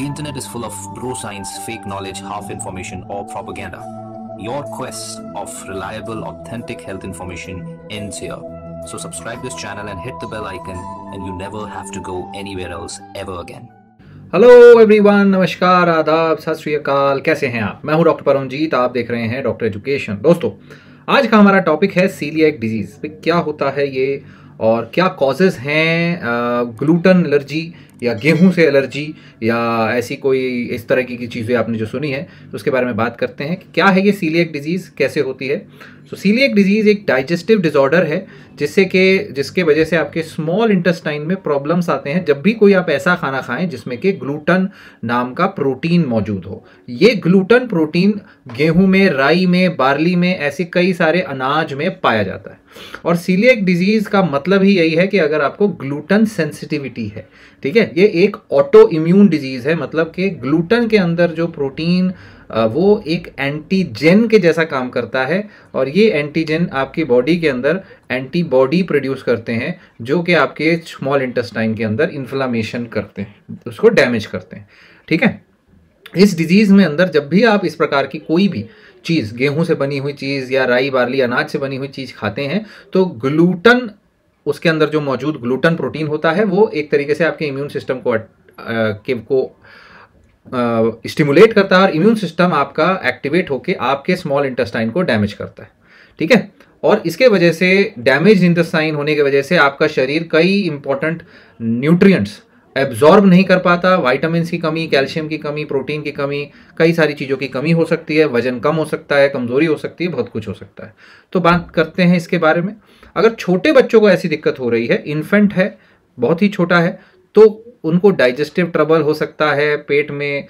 The internet is full of bro science, fake knowledge, half information, or propaganda. Your quest of reliable, authentic health information ends here. So subscribe this channel and hit the bell icon, and you never have to go anywhere else ever again. Hello everyone नमस्कार आदाब सत श्रीकाल कैसे हैं आप मैं हूं doctor Paramjit आप देख रहे हैं डॉक्टर एजुकेशन दोस्तों आज का हमारा टॉपिक है सीलियक डिजीज़ क्या होता है ये और क्या कॉजेज़ हैं ग्लूटन एलर्जी या गेहूं से एलर्जी या ऐसी कोई इस तरह की, की चीज़ें आपने जो सुनी है तो उसके बारे में बात करते हैं कि क्या है ये सीलियक डिजीज़ कैसे होती है सो सीलियक डिजीज़ एक डाइजेस्टिव डिसऑर्डर है जिससे कि जिसके वजह से आपके स्मॉल इंटेस्टाइन में प्रॉब्लम्स आते हैं जब भी कोई आप ऐसा खाना खाएं जिसमें कि ग्लूटन नाम का प्रोटीन मौजूद हो ये ग्लूटन प्रोटीन गेहूं में राई में बार्ली में ऐसे कई सारे अनाज में पाया जाता है और सीलियक डिजीज का मतलब ही यही है कि अगर आपको ग्लूटन सेंसिटिविटी है ठीक है ये एक ऑटो इम्यून डिजीज है मतलब कि ग्लूटन के अंदर जो प्रोटीन वो एक एंटीजन के जैसा काम करता है और ये एंटीजन आपकी बॉडी के अंदर एंटीबॉडी प्रोड्यूस करते हैं जो कि आपके स्मॉल इंटेस्टाइन के अंदर इन्फ्लामेशन करते हैं उसको डैमेज करते हैं ठीक है इस डिजीज़ में अंदर जब भी आप इस प्रकार की कोई भी चीज़ गेहूं से बनी हुई चीज़ या राई बार्ली अनाज से बनी हुई चीज़ खाते हैं तो ग्लूटन उसके अंदर जो मौजूद ग्लूटन प्रोटीन होता है वो एक तरीके से आपके इम्यून सिस्टम को आ, के को स्टिमुलेट करता है और इम्यून सिस्टम आपका एक्टिवेट होकर आपके स्मॉल इंटेस्टाइन को डैमेज करता है ठीक है और इसके वजह से डैमेज इंटेस्टाइन होने की वजह से आपका शरीर कई इंपॉर्टेंट न्यूट्रिएंट्स एब्जॉर्ब नहीं कर पाता वाइटामिन की कमी कैल्शियम की कमी प्रोटीन की कमी कई सारी चीज़ों की कमी हो सकती है वजन कम हो सकता है कमज़ोरी हो सकती है बहुत कुछ हो सकता है तो बात करते हैं इसके बारे में अगर छोटे बच्चों को ऐसी दिक्कत हो रही है इन्फेंट है बहुत ही छोटा है तो उनको डाइजेस्टिव ट्रबल हो सकता है पेट में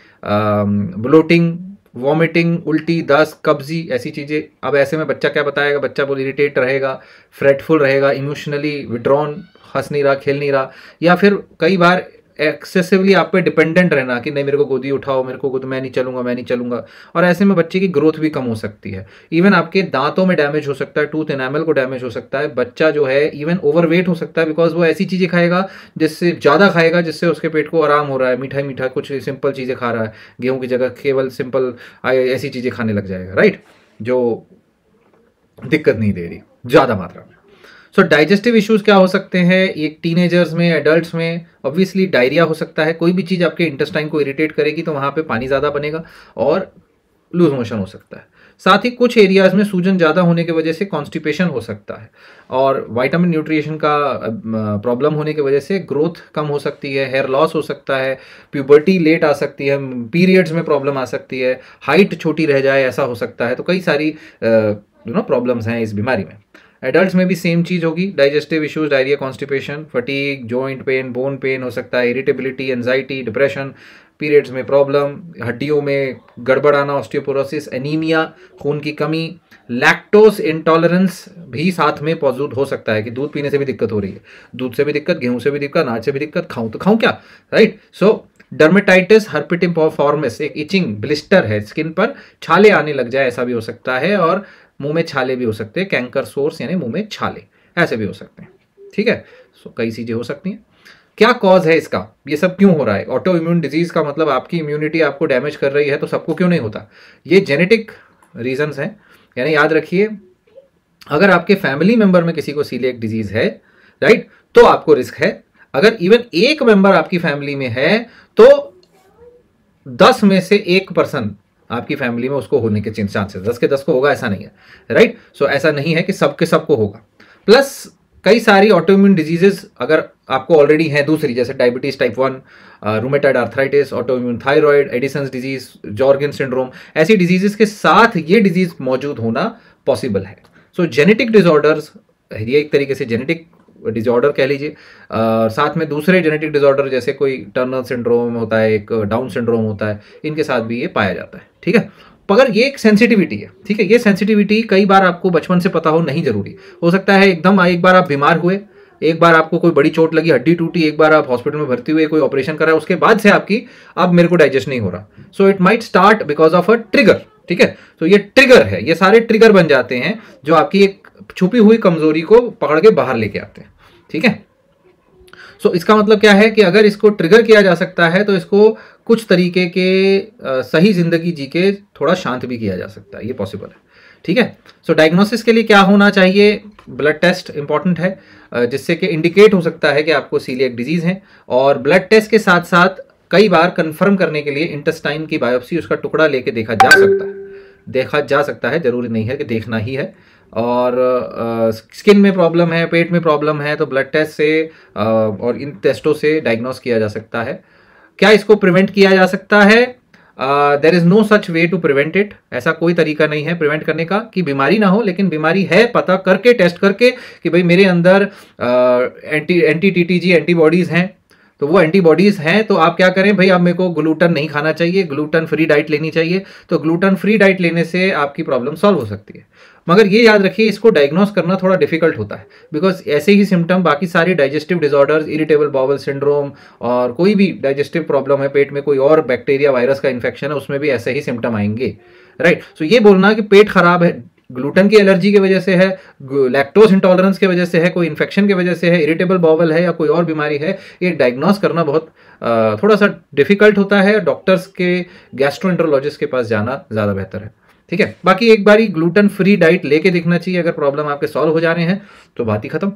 ब्लोटिंग वॉमिटिंग उल्टी दस्त कब्जी ऐसी चीज़ें अब ऐसे में बच्चा क्या बताएगा बच्चा बोल इरिटेट रहेगा फ्रेटफुल रहेगा इमोशनली विड्रॉन हंस नहीं रहा खेल नहीं रहा या फिर कई बार एक्सेसिवली आप पे डिपेंडेंट रहना कि नहीं मेरे को गोदी उठाओ मेरे को गोद मैं नहीं चलूंगा मैं नहीं चलूंगा और ऐसे में बच्चे की ग्रोथ भी कम हो सकती है इवन आपके दांतों में डैमेज हो सकता है टूथ एनामल को डैमेज हो सकता है बच्चा जो है इवन ओवरवेट हो सकता है बिकॉज वो ऐसी चीज़ें खाएगा जिससे ज़्यादा खाएगा जिससे उसके पेट को आराम हो रहा है मीठा मीठा कुछ सिंपल चीज़ें खा रहा है गेहूं की जगह केवल सिंपल ऐसी चीज़ें खाने लग जाएगा राइट जो दिक्कत नहीं दे रही ज़्यादा मात्रा में सो डाइजेस्टिव इश्यूज क्या हो सकते हैं ये टीनेजर्स में एडल्ट में ऑब्वियसली डायरिया हो सकता है कोई भी चीज़ आपके इंटेस्टाइन को इरिटेट करेगी तो वहाँ पे पानी ज़्यादा बनेगा और लूज मोशन हो सकता है साथ ही कुछ एरियाज़ में सूजन ज़्यादा होने की वजह से कॉन्स्टिपेशन हो सकता है और वाइटामिन न्यूट्रिशन का प्रॉब्लम होने की वजह से ग्रोथ कम हो सकती है हेयर लॉस हो सकता है प्यूबर्टी लेट आ सकती है पीरियड्स में प्रॉब्लम आ सकती है हाइट छोटी रह जाए ऐसा हो सकता है तो कई सारी यू नो प्रॉब्लम्स हैं इस बीमारी में एडल्ट में भी सेम चीज़ होगी digestive issues diarrhoea constipation fatigue joint pain bone pain हो सकता है इरिटेबिलिटी एनजाइटी डिप्रेशन पीरियड्स में प्रॉब्लम हड्डियों में गड़बड़ आना ऑस्टियोपोरोसिस एनीमिया खून की कमी लैक्टोस इंटॉलरेंस भी साथ में मौजूद हो सकता है कि दूध पीने से भी दिक्कत हो रही है दूध से भी दिक्कत गेहूं से भी दिक्कत अनाज से भी दिक्कत खाऊं तो खाऊं क्या राइट सो डर्मेटाइटिस हर्पिटिम फॉर्मिस एक इचिंग ब्लिस्टर है स्किन पर छाले आने लग जाए ऐसा भी हो सकता है और मुंह में छाले भी हो सकते हैं कैंकर सोर्स यानी मुंह में छाले ऐसे भी हो सकते हैं ठीक है सो कई चीज़ें हो सकती हैं क्या कॉज है इसका ये सब क्यों हो रहा है ऑटो इम्यून डिजीज़ का मतलब आपकी इम्यूनिटी आपको डैमेज कर रही है तो सबको क्यों नहीं होता ये जेनेटिक रीजन है यानी याद रखिए अगर आपके फैमिली मेंबर में किसी को सीलियक डिजीज़ है राइट तो आपको रिस्क है अगर इवन एक मेंबर आपकी फैमिली में है तो दस में से एक पर्सन आपकी फैमिली में उसको होने के चांसेस दस के दस को होगा ऐसा नहीं है राइट सो so, ऐसा नहीं है कि सबके सबको होगा प्लस कई सारी ऑटोइम्यून डिजीजेस अगर आपको ऑलरेडी हैं दूसरी जैसे diabetes type one rheumatoid arthritis autoimmune thyroid Addison disease Sjogren syndrome ऐसी डिजीजेस के साथ ये डिजीज मौजूद होना पॉसिबल है सो जेनेटिक डिसऑर्डर्स ये एक तरीके से जेनेटिक डिजॉर्डर कह लीजिए साथ में दूसरे जेनेटिक डिजॉर्डर जैसे कोई टर्नल सिंड्रोम होता है एक डाउन सिंड्रोम होता है इनके साथ भी ये पाया जाता है ठीक है मगर तो ये एक सेंसिटिविटी है ठीक है ये सेंसिटिविटी कई बार आपको बचपन से पता हो नहीं जरूरी हो सकता है एकदम एक बार आप बीमार हुए एक बार आपको कोई बड़ी चोट लगी हड्डी टूटी एक बार आप हॉस्पिटल में भर्ती हुए कोई ऑपरेशन करा उसके बाद से आपकी अब मेरे को डाइजेस्ट नहीं हो रहा so it might start because of a trigger ठीक है तो ये ट्रिगर है ये सारे ट्रिगर बन जाते हैं जो आपकी एक छुपी हुई कमजोरी को पकड़ के बाहर लेके आते हैं ठीक है सो so, इसका मतलब क्या है कि अगर इसको ट्रिगर किया जा सकता है तो इसको कुछ तरीके के आ, सही जिंदगी जी के थोड़ा शांत भी किया जा सकता है ये पॉसिबल है ठीक है सो so, डायग्नोसिस के लिए क्या होना चाहिए ब्लड टेस्ट इंपॉर्टेंट है जिससे कि इंडिकेट हो सकता है कि आपको सीलियक डिजीज़ है और ब्लड टेस्ट के साथ साथ कई बार कंफर्म करने के लिए इंटेस्टाइन की बायोप्सी उसका टुकड़ा लेके देखा जा सकता है देखा जा सकता है जरूरी नहीं है कि देखना ही है और स्किन में प्रॉब्लम है पेट में प्रॉब्लम है तो ब्लड टेस्ट से और इन टेस्टों से डायग्नोस किया जा सकता है क्या इसको प्रिवेंट किया जा सकता है there is no such way to prevent it ऐसा कोई तरीका नहीं है प्रिवेंट करने का कि बीमारी ना हो लेकिन बीमारी है पता करके टेस्ट करके कि भाई मेरे अंदर anti anti T T G antibodies हैं तो वो एंटीबॉडीज हैं तो आप क्या करें भाई आप मेरे को ग्लूटन नहीं खाना चाहिए ग्लूटन फ्री डाइट लेनी चाहिए तो ग्लूटन फ्री डाइट लेने से आपकी प्रॉब्लम सॉल्व हो सकती है मगर ये याद रखिए इसको डायग्नोस करना थोड़ा डिफिकल्ट होता है बिकॉज ऐसे ही सिम्टम बाकी सारे digestive disorders irritable bowel syndrome और कोई भी डाइजेस्टिव प्रॉब्लम है पेट में कोई और बैक्टीरिया वायरस का इन्फेक्शन है उसमें भी ऐसे ही सिम्टम आएंगे राइट right. सो so ये बोलना कि पेट खराब है ग्लूटन की एलर्जी की वजह से है लैक्टोज इंटॉलरेंस की वजह से है कोई इन्फेक्शन की वजह से है इरिटेबल बॉवल है या कोई और बीमारी है ये डायग्नोस करना बहुत थोड़ा सा डिफिकल्ट होता है डॉक्टर्स के गैस्ट्रो के पास जाना ज़्यादा बेहतर है ठीक है बाकी एक बार ग्लूटन फ्री डाइट लेके देखना चाहिए अगर प्रॉब्लम आपके सॉल्व हो जा रहे हैं तो बात ही खत्म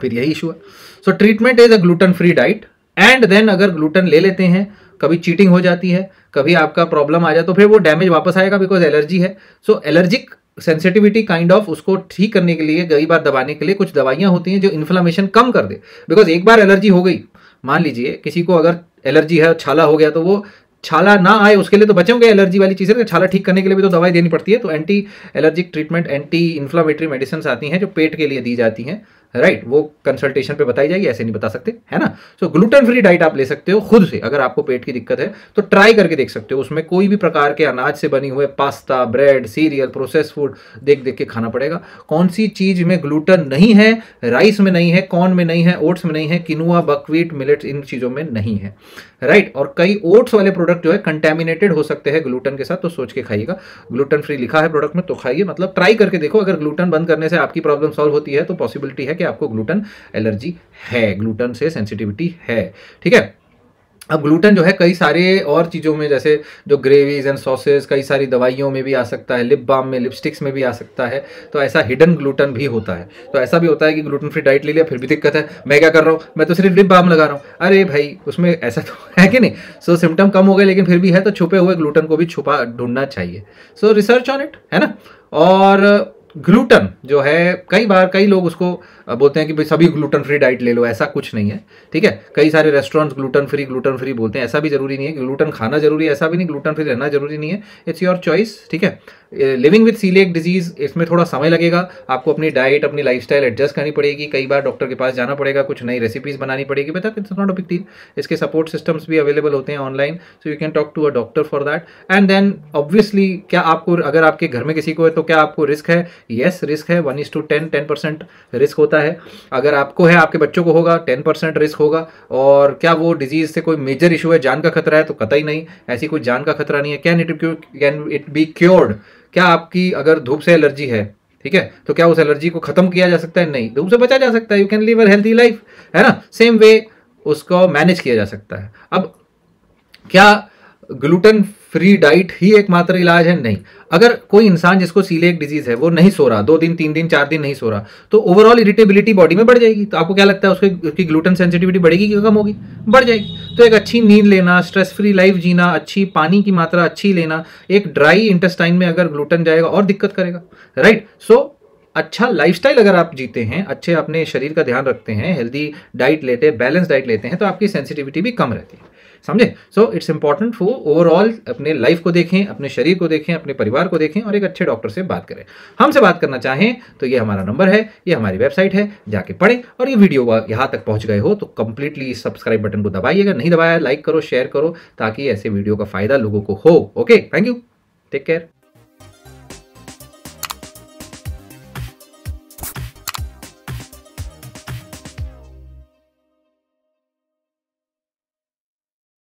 फिर यही इशू है so treatment is a gluten free diet and then अगर ग्लूटन ले लेते हैं कभी चीटिंग हो जाती है कभी आपका प्रॉब्लम आ जाए तो फिर वो डैमेज वापस आएगा बिकॉज एलर्जी है so allergic sensitivity kind of उसको ठीक करने के लिए कई बार दबाने के लिए कुछ दवाइयाँ होती हैं जो इन्फ्लामेशन कम कर दे बिकॉज एक बार एलर्जी हो गई मान लीजिए किसी को अगर एलर्जी है छाला हो गया तो वो छाला ना आए उसके लिए तो बचे होंगे एलर्जी वाली चीज़ें छाला ठीक करने के लिए भी तो दवाई देनी पड़ती है तो anti allergic treatment anti inflammatory medicine आती हैं जो पेट के लिए दी जाती हैं राइट वो कंसल्टेशन पे बताई जाएगी ऐसे नहीं बता सकते है ना सो ग्लूटेन फ्री डाइट आप ले सकते हो खुद से अगर आपको पेट की दिक्कत है तो ट्राई करके देख सकते हो उसमें कोई भी प्रकार के अनाज से बनी हुए pasta bread cereal process food देख देख के खाना पड़ेगा कौन सी चीज़ में ग्लूटन नहीं है राइस में नहीं है कॉर्न में नहीं है ओट्स में नहीं है किनुआ बकवीट मिलेट्स इन चीज़ों में नहीं है राइट और कई ओट्स वाले प्रोडक्ट जो है कंटेमिनेटेड हो सकते हैं ग्लूटन के साथ तो सोच के खाइएगा ग्लूटन फ्री लिखा है प्रोडक्ट में तो खाइए मतलब ट्राई करके देखो अगर ग्लूटन बंद करने से आपकी प्रॉब्लम सॉल्व होती है तो पॉसिबिलिटी है कि आपको ग्लूटन एलर्जी है ग्लूटन से सेंसिटिविटी है ठीक है अब ग्लूटन जो है कई सारे और चीज़ों में जैसे जो ग्रेवीज एंड सॉसेज कई सारी दवाइयों में भी आ सकता है लिप बाम में लिपस्टिक्स में भी आ सकता है तो ऐसा हिडन ग्लूटन भी होता है तो ऐसा भी होता है कि ग्लूटन फ्री डाइट ले लिया फिर भी दिक्कत है मैं क्या कर रहा हूँ मैं तो सिर्फ लिप बाम लगा रहा हूँ अरे भाई उसमें ऐसा तो है कि नहीं सो so, सिम्टम कम हो गए लेकिन फिर भी है तो छुपे हुए ग्लूटन को भी छुपा ढूंढना चाहिए सो रिसर्च ऑन इट है ना और ग्लूटन जो है कई बार कई लोग उसको बोलते हैं कि भाई सभी ग्लूटन फ्री डाइट ले लो ऐसा कुछ नहीं है ठीक है कई सारे restaurants gluten free gluten free बोलते हैं ऐसा भी जरूरी नहीं है ग्लूटन खाना जरूरी है ऐसा भी नहीं ग्लूटन फ्री रहना जरूरी नहीं है इट्स योर चॉइस ठीक है लिविंग विद सीलेक डिजीज इसमें थोड़ा समय लगेगा आपको अपनी डाइट अपनी लाइफ एडजस्ट करनी पड़ेगी कई बार डॉक्टर के पास जाना पड़ेगा कुछ नई रेसिपीज बनानी पड़ेगी बता it's not a big deal इसके सपोर्ट सिस्टम्स भी अवेलेबल होते हैं online so you can talk to a doctor for that and then obviously क्या आपको अगर आपके घर में किसी को है तो क्या आपको रिस्क है यस रिस्क है one is to ten ten percent risk होता है अगर आपको है आपके बच्चों को होगा टेन परसेंट रिस्क होगा और क्या वो डिजीज़ से कोई मेजर इशू है जान का खतरा है तो कतई नहीं ऐसी कोई जान का खतरा नहीं है can it can it be cured क्या आपकी अगर धूप से एलर्जी है ठीक है तो क्या उस एलर्जी को खत्म किया जा सकता है नहीं धूप से बचा जा सकता है you can live a healthy life है ना सेम वे उसको मैनेज किया जा सकता है अब क्या ग्लूटेन फ्री डाइट ही एकमात्र इलाज है नहीं अगर कोई इंसान जिसको सीलेक डिजीज है वो नहीं सो रहा दो दिन तीन दिन चार दिन नहीं सो रहा तो ओवरऑल इरिटेबिलिटी बॉडी में बढ़ जाएगी तो आपको क्या लगता है उसके उसकी ग्लूटन सेंसिटिविटी बढ़ेगी कि कम होगी बढ़ जाएगी तो एक अच्छी नींद लेना स्ट्रेस फ्री लाइफ जीना अच्छी पानी की मात्रा अच्छी लेना एक ड्राई इंटेस्टाइन में अगर ग्लूटन जाएगा और दिक्कत करेगा राइट सो अच्छा लाइफस्टाइल अगर आप जीते हैं अच्छे अपने शरीर का ध्यान रखते हैं हेल्दी डाइट लेते हैं बैलेंस डाइट लेते हैं तो आपकी सेंसिटिविटी भी कम रहती है समझे so it's important for overall अपने लाइफ को देखें अपने शरीर को देखें अपने परिवार को देखें और एक अच्छे डॉक्टर से बात करें हमसे बात करना चाहें तो ये हमारा नंबर है ये हमारी वेबसाइट है जाके पढ़ें और ये वीडियो यहाँ तक पहुँच गए हो तो कंप्लीटली सब्सक्राइब बटन को दबाइएगा नहीं दबाया लाइक करो शेयर करो ताकि ऐसे वीडियो का फायदा लोगों को हो okay thank you take care